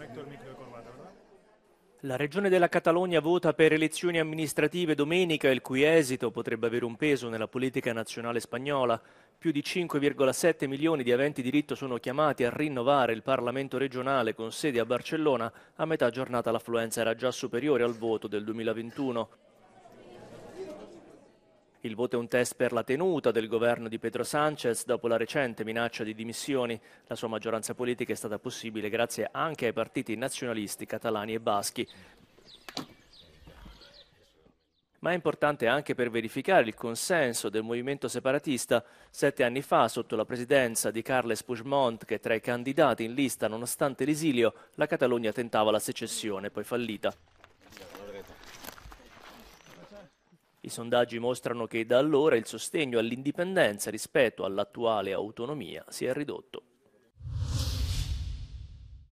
Conecto il micro e corbata, verdad? La regione della Catalogna vota per elezioni amministrative domenica, il cui esito potrebbe avere un peso nella politica nazionale spagnola. Più di 5,7 milioni di aventi diritto sono chiamati a rinnovare il Parlamento regionale con sede a Barcellona. A metà giornata l'affluenza era già superiore al voto del 2021. Il voto è un test per la tenuta del governo di Pedro Sanchez dopo la recente minaccia di dimissioni. La sua maggioranza politica è stata possibile grazie anche ai partiti nazionalisti catalani e baschi. Ma è importante anche per verificare il consenso del movimento separatista. Sette anni fa, sotto la presidenza di Carles Puigdemont, che tra i candidati in lista nonostante l'esilio, la Catalogna tentava la secessione, poi fallita. I sondaggi mostrano che da allora il sostegno all'indipendenza rispetto all'attuale autonomia si è ridotto.